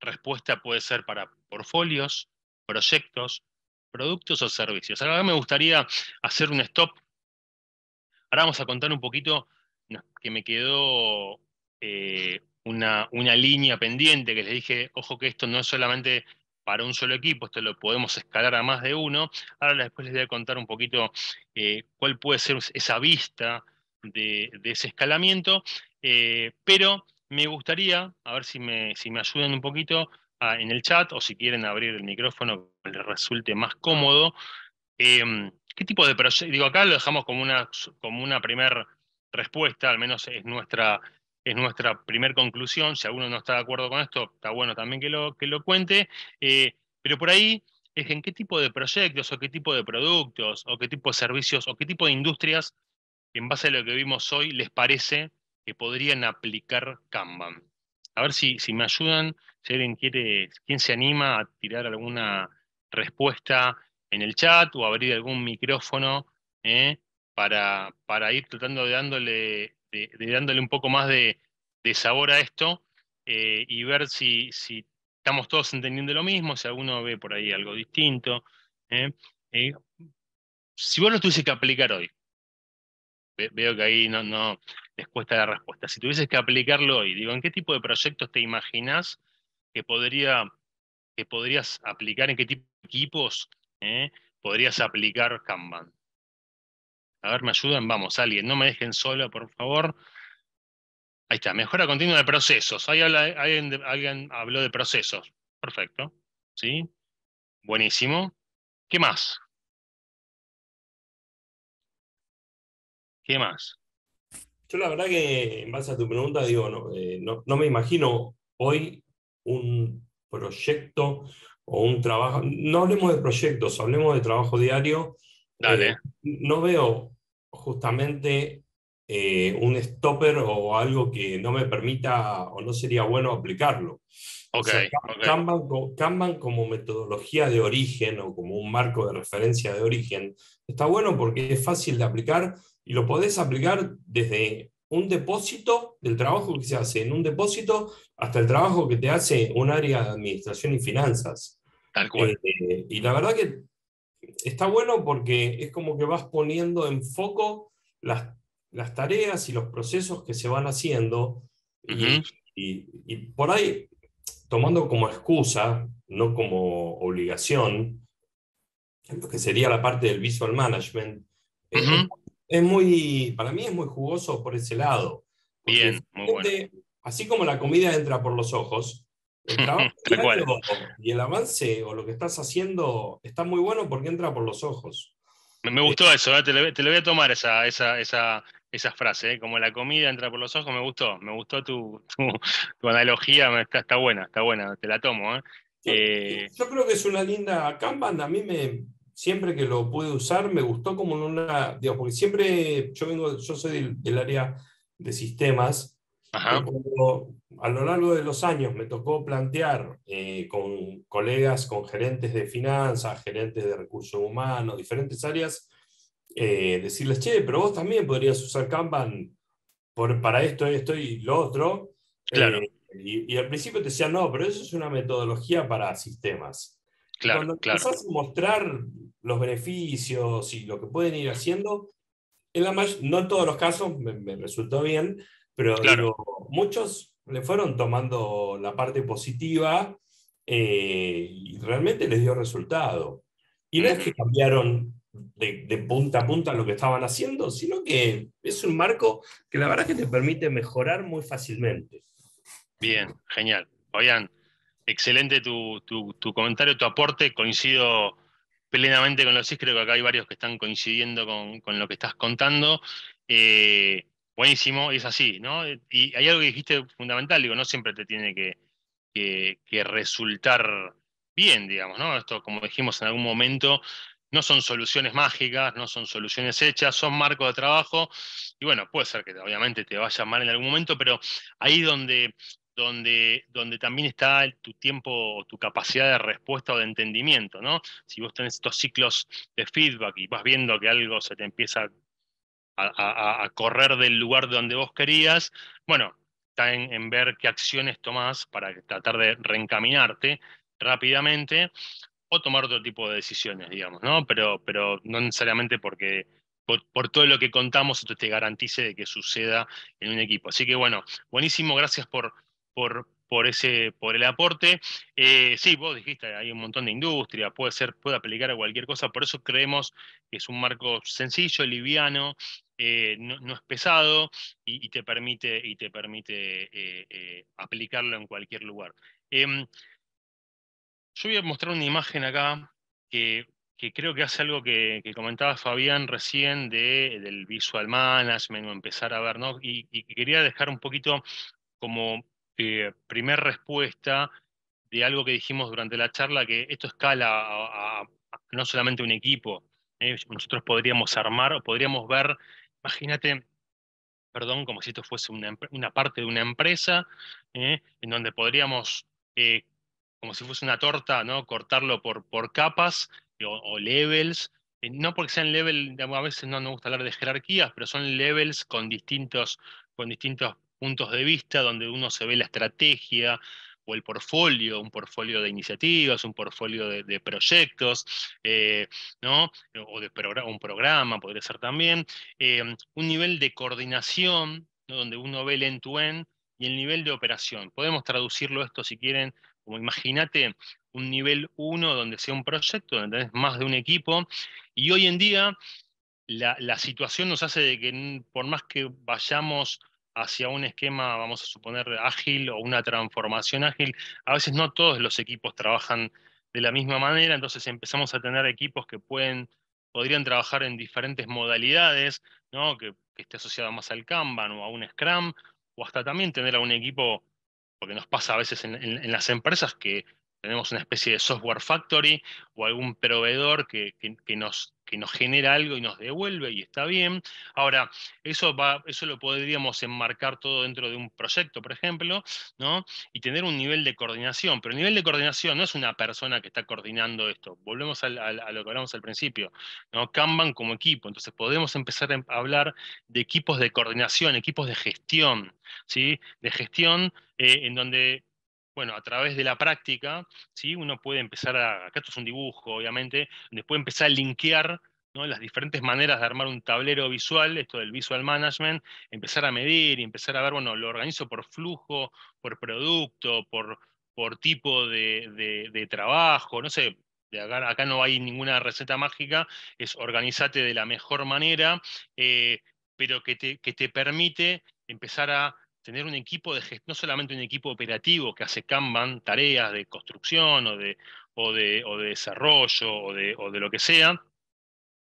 [SPEAKER 1] respuesta puede ser para portfolios, proyectos, productos o servicios. Ahora me gustaría hacer un stop. Ahora vamos a contar un poquito que me quedó eh, una, una, línea pendiente que les dije, ojo que esto no es solamente para un solo equipo, esto lo podemos escalar a más de uno. Ahora después les voy a contar un poquito eh, cuál puede ser esa vista de, ese escalamiento, eh, pero me gustaría, a ver si me, si me ayudan un poquito ah, en el chat o si quieren abrir el micrófono, les resulte más cómodo. Em, ¿Qué tipo de proyecto? Digo, acá lo dejamos como una, como una primera respuesta, al menos es nuestra, es nuestra primer conclusión. Si alguno no está de acuerdo con esto, está bueno también que lo, que lo cuente. Eh, pero por ahí es en qué tipo de proyectos o qué tipo de productos o qué tipo de servicios o qué tipo de industrias, en base a lo que vimos hoy, les parece que podrían aplicar Kanban. A ver si, si me ayudan, si alguien quiere, quién se anima a tirar alguna respuesta en el chat o abrir algún micrófono eh, para, para ir tratando de dándole de, dándole un poco más de, sabor a esto eh, y ver si, estamos todos entendiendo lo mismo, si alguno ve por ahí algo distinto. ¿eh? Eh, si vos lo tuvieses que aplicar hoy, veo que ahí no, no les cuesta la respuesta. Si tuvieses que aplicarlo hoy, digo, ¿en qué tipo de proyectos te imaginas que, podría, que podrías aplicar? ¿En qué tipo de equipos podrías aplicar Kanban? A ver, me ayudan, vamos, alguien, no me dejen solo, por favor. Ahí está, mejora continua de procesos. Ahí alguien, habló de procesos. Perfecto. ¿Sí? Buenísimo. ¿Qué más? ¿Qué más?
[SPEAKER 2] Yo la verdad que en base a tu pregunta digo, no, eh, no me imagino hoy un proyecto o un trabajo, no hablemos de proyectos, hablemos de trabajo diario eh, no veo justamente eh, un stopper o algo que no me permita o no sería bueno aplicarlo. Okay, o como metodología de origen o como un marco de referencia de origen está bueno porque es fácil de aplicar y lo podés aplicar desde un depósito del trabajo que se hace en un depósito hasta el trabajo que te hace un área de administración y finanzas. Eh, y la verdad que está bueno porque es como que vas poniendo en foco las, tareas y los procesos que se van haciendo. y, y, por ahí, tomando como excusa, no como obligación, que sería la parte del visual management, es, muy, para mí es muy jugoso por ese lado. Bien, muy bueno. Así como la comida entra por los ojos, y el avance o lo que estás haciendo está muy bueno porque entra por los ojos.
[SPEAKER 1] Me, gustó eh, eso, ¿eh? te, lo voy a tomar esa, esa, esa, frase, ¿eh? como la comida entra por los ojos, me gustó, me gustó tu, tu, analogía, está, está, buena, está buena, te la tomo. Yo,
[SPEAKER 2] creo que es una linda Kanban, a mí me, siempre que lo pude usar me gustó como una, digamos, porque siempre yo vengo, yo soy del área de sistemas eh, a lo largo de los años me tocó plantear eh, con colegas, con gerentes de finanzas, gerentes de recursos humanos, diferentes áreas, eh, decirles, che, pero vos también podrías usar Kanban para esto, esto y lo otro. Claro. y, al principio te decían, no, pero eso es una metodología para sistemas. Claro, claro. a mostrar los beneficios y lo que pueden ir haciendo, en la no en todos los casos me resultó bien, pero muchos le fueron tomando la parte positiva eh, y realmente les dio resultado. Y no es que cambiaron de, punta a punta lo que estaban haciendo, sino que es un marco que la verdad que te permite mejorar muy fácilmente.
[SPEAKER 1] Bien, genial. Oigan, excelente tu, comentario, tu aporte. Coincido plenamente con los CIS. Creo que acá hay varios que están coincidiendo con, con lo que estás contando. Eh, buenísimo, es así, ¿no? Eh, y hay algo que dijiste fundamental, digo, no siempre te tiene que, que, resultar bien, digamos, ¿no? Esto, como dijimos en algún momento, no son soluciones mágicas, no son soluciones hechas, son marcos de trabajo. Y bueno, puede ser que obviamente te vaya mal en algún momento, pero ahí donde, donde, donde también está tu tiempo, tu capacidad de respuesta o de entendimiento, ¿no? Si vos tenés estos ciclos de feedback y vas viendo que algo se te empieza a, correr del lugar donde vos querías. Bueno, está en, ver qué acciones tomás para tratar de reencaminarte rápidamente o tomar otro tipo de decisiones, digamos, ¿no? Pero, pero no necesariamente porque por, todo lo que contamos esto te garantice de que suceda en un equipo. Así que bueno, buenísimo, gracias por, por, por, ese, por el aporte. Eh, sí, vos dijiste, hay un montón de industria, puede, ser, puede aplicar a cualquier cosa, por eso creemos que es un marco sencillo, liviano, eh, no, es pesado y, te permite, y te permite eh, eh, aplicarlo en cualquier lugar. Em, yo voy a mostrar una imagen acá que, creo que hace algo que, comentaba Fabián recién de, del visual management o empezar a ver, ¿no? Y, quería dejar un poquito como primer respuesta de algo que dijimos durante la charla, que esto escala a, no solamente un equipo, nosotros podríamos armar o podríamos ver imagínate, perdón, como si esto fuese una, parte de una empresa, ¿eh? en donde podríamos, eh, como si fuese una torta, ¿no? cortarlo por, por capas eh, o, levels, no porque sean levels, a veces no nos gusta hablar de jerarquías, pero son levels con distintos, con distintos puntos de vista, donde uno se ve la estrategia, o el portfolio, un portfolio de iniciativas, un portfolio de, proyectos, eh, ¿no? o de un programa, podría ser también, eh, un nivel de coordinación, donde uno ve el end-to-end, y el nivel de operación. Podemos traducirlo esto, si quieren, como imagínate un nivel 1 donde sea un proyecto, donde tenés más de un equipo, y hoy en día la, la situación nos hace de que por más que vayamos hacia un esquema, vamos a suponer, ágil o una transformación ágil. A veces no todos los equipos trabajan de la misma manera, entonces empezamos a tener equipos que pueden, podrían trabajar en diferentes modalidades, ¿no? que, esté asociada más al Kanban o a un Scrum, o hasta también tener a un equipo, porque nos pasa a veces en las empresas que tenemos una especie de software factory o algún proveedor que, nos, que nos genera algo y nos devuelve y está bien. Ahora, eso, va, eso lo podríamos enmarcar todo dentro de un proyecto, por ejemplo, ¿no? y tener un nivel de coordinación. Pero el nivel de coordinación no es una persona que está coordinando esto. Volvemos a, lo que hablamos al principio. ¿no? Kanban como equipo. Entonces podemos empezar a em, hablar de equipos de coordinación, equipos de gestión, ¿sí? de gestión eh, en donde bueno, a través de la práctica, ¿sí? uno puede empezar a, acá esto es un dibujo, obviamente, donde puede empezar a linkear las diferentes maneras de armar un tablero visual, esto del visual management, empezar a medir y empezar a ver, bueno, lo organizo por flujo, por producto, por, por tipo de, trabajo, no sé, Acá, no hay ninguna receta mágica, es organizate de la mejor manera, eh, pero que te, que te, permite empezar a tener un equipo de no solamente un equipo operativo que hace Kanban, tareas de construcción o de, de, desarrollo o de, lo que sea,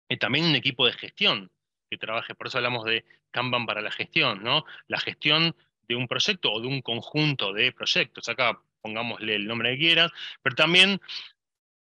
[SPEAKER 1] y eh, también un equipo de gestión que trabaje. Por eso hablamos de Kanban para la gestión, ¿no? La gestión de un proyecto o de un conjunto de proyectos. Acá pongámosle el nombre que quieras, pero también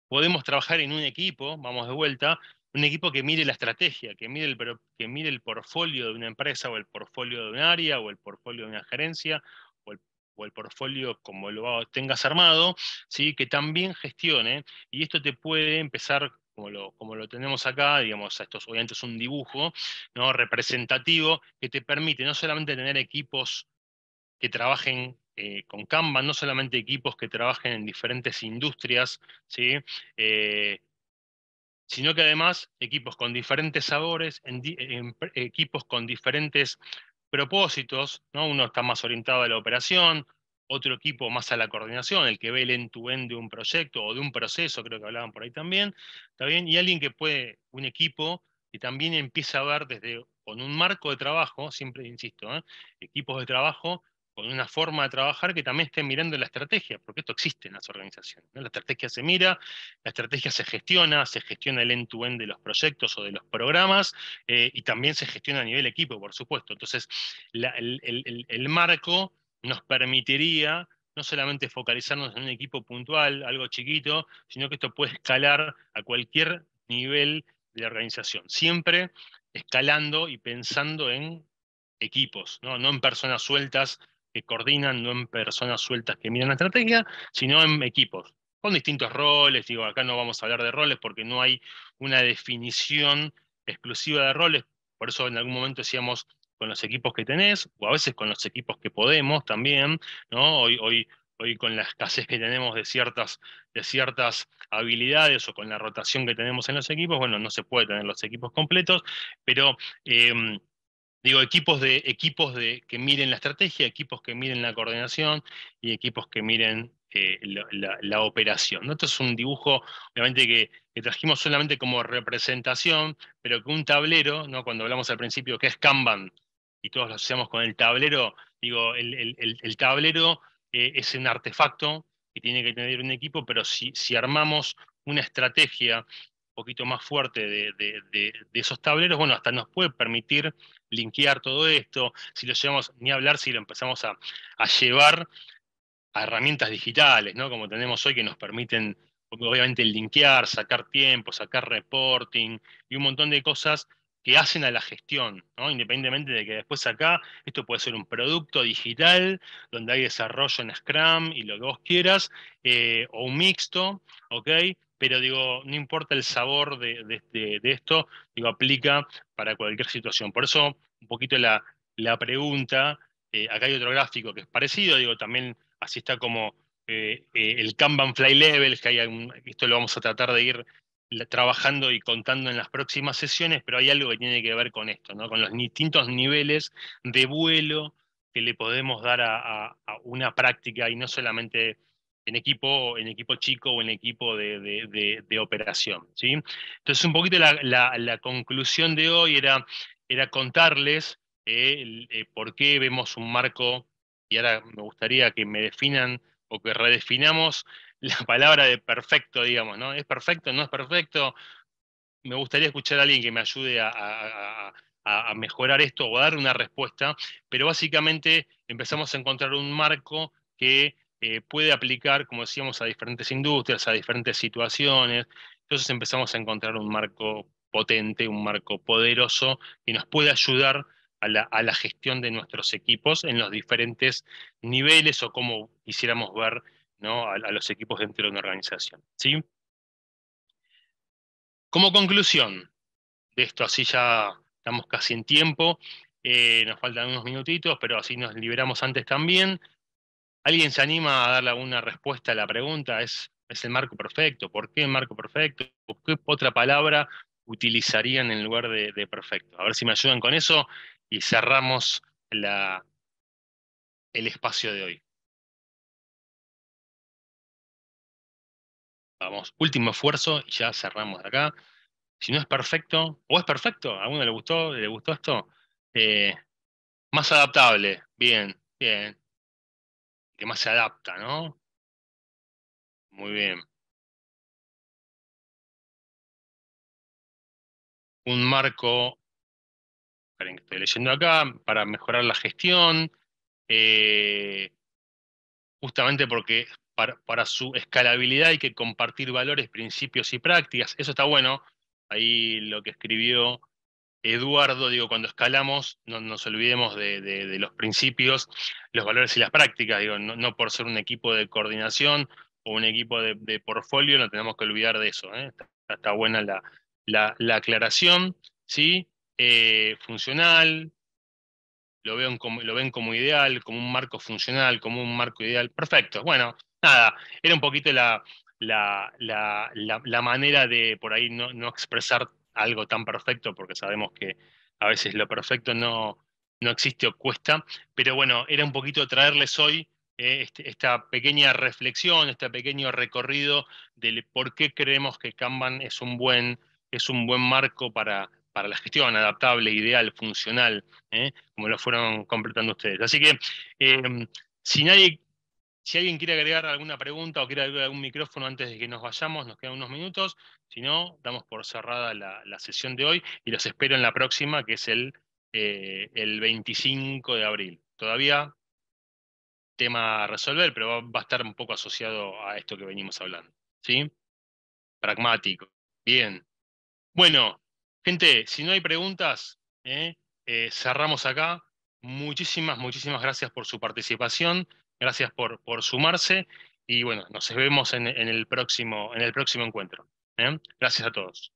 [SPEAKER 1] podemos trabajar en un equipo, vamos de vuelta, un equipo que mire la estrategia, que mire, el, que mire el portfolio de una empresa o el portfolio de un área o el portfolio de una gerencia o el, o portfolio como lo tengas armado, ¿sí? que también gestione. Y esto te puede empezar como lo, como lo, tenemos acá, digamos, esto obviamente es un dibujo ¿no? representativo que te permite no solamente tener equipos que trabajen eh, con Canva, no solamente equipos que trabajen en diferentes industrias, ¿sí? Eh, sino que además equipos con diferentes sabores, equipos con diferentes propósitos, ¿no? uno está más orientado a la operación, otro equipo más a la coordinación, el que ve el end-to-end de un proyecto o de un proceso, creo que hablaban por ahí también, y alguien que puede, un equipo que también empieza a ver desde con un marco de trabajo, siempre insisto, ¿eh? equipos de trabajo una forma de trabajar que también esté mirando la estrategia, porque esto existe en las organizaciones. La estrategia se mira, la estrategia se gestiona, se gestiona el end-to-end de los proyectos o de los programas, eh, y también se gestiona a nivel equipo, por supuesto. Entonces, el, marco nos permitiría no solamente focalizarnos en un equipo puntual, algo chiquito, sino que esto puede escalar a cualquier nivel de la organización, siempre escalando y pensando en equipos, no en personas sueltas que coordinan, no en personas sueltas que miran la estrategia, sino en equipos, con distintos roles. Digo, acá no vamos a hablar de roles porque no hay una definición exclusiva de roles. Por eso en algún momento decíamos con los equipos que tenés, o a veces con los equipos que podemos también, ¿no? Hoy, hoy, hoy con la escasez que tenemos de ciertas, de ciertas habilidades o con la rotación que tenemos en los equipos, bueno, no se puede tener los equipos completos, pero em, Digo, equipos de, equipos de que miren la estrategia, equipos que miren la coordinación y equipos que miren eh, la, operación. ¿no? Esto es un dibujo, obviamente, que, trajimos solamente como representación, pero que un tablero, ¿no? cuando hablamos al principio que es Kanban, y todos lo asociamos con el tablero, digo, el, tablero eh, es un artefacto que tiene que tener un equipo, pero si, armamos una estrategia un poquito más fuerte de esos tableros, bueno, hasta nos puede permitir linkear todo esto, si lo llevamos, ni hablar si lo empezamos a, llevar a herramientas digitales, ¿no? Como tenemos hoy que nos permiten, obviamente, linkear, sacar tiempo, sacar reporting y un montón de cosas que hacen a la gestión, ¿no? independientemente de que después acá esto puede ser un producto digital donde hay desarrollo en Scrum y lo que vos quieras, eh, o un mixto, ¿ok? pero digo, no importa el sabor de, esto, digo, aplica para cualquier situación. Por eso, un poquito la, pregunta, eh, acá hay otro gráfico que es parecido, digo, también así está como eh, eh, el Kanban Fly Level, que hay esto lo vamos a tratar de ir trabajando y contando en las próximas sesiones, pero hay algo que tiene que ver con esto, ¿no? con los distintos niveles de vuelo que le podemos dar a una práctica y no solamente en equipo, en equipo chico o en equipo de, operación. ¿sí? Entonces, un poquito la, conclusión de hoy era, era contarles eh, eh, por qué vemos un marco, y ahora me gustaría que me definan o que redefinamos la palabra de perfecto, digamos, ¿no? ¿Es perfecto? ¿No es perfecto? Me gustaría escuchar a alguien que me ayude a, a mejorar esto o dar una respuesta, pero básicamente empezamos a encontrar un marco que eh, puede aplicar, como decíamos, a diferentes industrias, a diferentes situaciones. Entonces empezamos a encontrar un marco potente, un marco poderoso que nos puede ayudar a la, gestión de nuestros equipos en los diferentes niveles o como quisiéramos ver a, los equipos dentro de una organización. ¿sí? Como conclusión de esto, así ya estamos casi en tiempo, eh, nos faltan unos minutitos, pero así nos liberamos antes también. ¿Alguien se anima a darle alguna respuesta a la pregunta? ¿Es, ¿Es, el marco perfecto? ¿Por qué marco perfecto? ¿Qué otra palabra utilizarían en lugar de, perfecto? A ver si me ayudan con eso y cerramos la, el espacio de hoy. Vamos, último esfuerzo y ya cerramos de acá. Si no es perfecto, o es perfecto, a uno le gustó, le gustó esto. Eh, más adaptable, bien, bien, que más se adapta, ¿no? Muy bien. Un marco, esperen que estoy leyendo acá, para mejorar la gestión, eh, justamente porque para, para, su escalabilidad hay que compartir valores, principios y prácticas. Eso está bueno. Ahí lo que escribió Eduardo, digo, cuando escalamos, no nos olvidemos de, los principios, los valores y las prácticas. Digo, no, por ser un equipo de coordinación o un equipo de, portfolio, no tenemos que olvidar de eso. ¿eh? Está, buena la, aclaración, ¿sí? Eh, funcional, lo, veo como, lo ven como ideal, como un marco funcional, como un marco ideal. Perfecto. Bueno, nada, era un poquito la, manera de por ahí no, expresar algo tan perfecto, porque sabemos que a veces lo perfecto no, no existe o cuesta, pero bueno, era un poquito traerles hoy eh, este, esta pequeña reflexión, este pequeño recorrido del por qué creemos que Kanban es un buen, es un buen marco para, para la gestión, adaptable, ideal, funcional, eh, como lo fueron completando ustedes. Así que, eh, si nadie si alguien quiere agregar alguna pregunta o quiere agregar algún micrófono antes de que nos vayamos, nos quedan unos minutos. Si no, damos por cerrada la, sesión de hoy y los espero en la próxima, que es el, eh, el 25 de abril. Todavía tema a resolver, pero va, a estar un poco asociado a esto que venimos hablando. ¿sí? Pragmático. Bien. Bueno, gente, si no hay preguntas, ¿eh? Eh, cerramos acá. Muchísimas, muchísimas gracias por su participación. Gracias por, sumarse y bueno, nos vemos en, el, próximo, en el próximo encuentro. ¿eh? Gracias a todos.